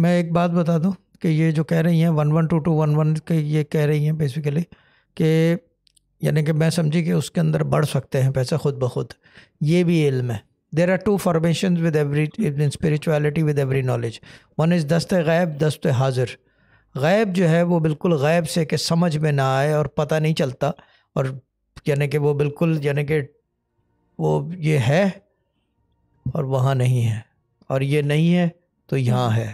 मैं एक बात बता दूं कि ये जो कह रही हैं one one two two one one के ये कह रही हैं बेसिकली कि यानी कि मैं समझी कि उसके अंदर बढ़ सकते हैं पैसा खुद ब खुद ये भी इल्म है there are two formation with every in spirituality with every knowledge one is दस्त गैब दस्त हाजिर गैब जो है वो बिल्कुल गैब से कि समझ में ना आए और पता नहीं चलता और यानी कि वो बिल्कुल यानी कि वो ये है और वहाँ नहीं है और ये नहीं है तो यहाँ है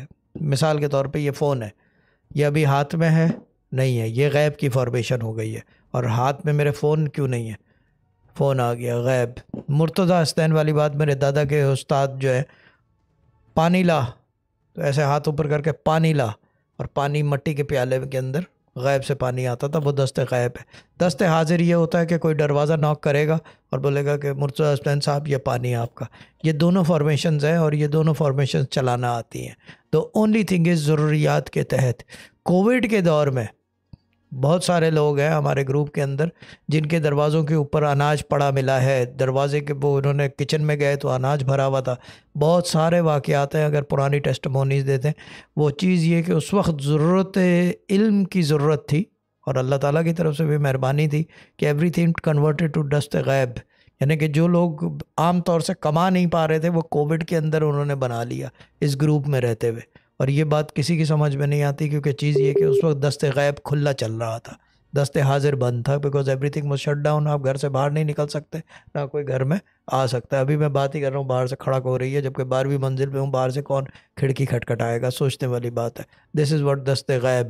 मिसाल के तौर पे ये फ़ोन है ये अभी हाथ में है नहीं है ये गैब की फॉर्मेशन हो गई है और हाथ में मेरे फ़ोन क्यों नहीं है फ़ोन आ गया गैब मुर्तज़ा हस्तैन वाली बात मेरे दादा के उस्ताद जो है पानी ला तो ऐसे हाथ ऊपर करके पानी ला और पानी मट्टी के प्याले के अंदर गैब से पानी आता था वो दस्त गैब है दस्त हाजिर ये होता है कि कोई दरवाज़ा नॉक करेगा और बोलेगा कि मुर्तज़ा हसनैन साहब ये पानी है आपका ये दोनों फार्मेशन हैं और ये दोनों फार्मेशन चलाना आती हैं तो ओनली थिंग इज़ ज़रूरियात के तहत कोविड के दौर में बहुत सारे लोग हैं हमारे ग्रुप के अंदर जिनके दरवाज़ों के ऊपर अनाज पड़ा मिला है दरवाजे के वो उन्होंने किचन में गए तो अनाज भरा हुआ था बहुत सारे वाक़ात हैं अगर पुरानी टेस्टमोनीज देते हैं वो चीज़ ये कि उस वक्त ज़रूरत इल्म की ज़रूरत थी और अल्लाह ताला की तरफ से भी मेहरबानी थी कि एवरी थिंग कन्वर्टेड टू डस्ट गैब यानी कि जो लोग आम तौर से कमा नहीं पा रहे थे वो कोविड के अंदर उन्होंने बना लिया इस ग्रुप में रहते हुए और ये बात किसी की समझ में नहीं आती क्योंकि चीज़ ये कि उस वक्त दस्ते गैब खुला चल रहा था दस्ते हाजिर बंद था because everything must shut down आप घर से बाहर नहीं निकल सकते ना कोई घर में आ सकता है अभी मैं बात ही कर रहा हूँ बाहर से खड़क हो रही है जबकि बारहवीं मंजिल पर हूँ बाहर से कौन खिड़की खटखटाएगा सोचने वाली बात है दिस इज़ वॉट दस्ते गैब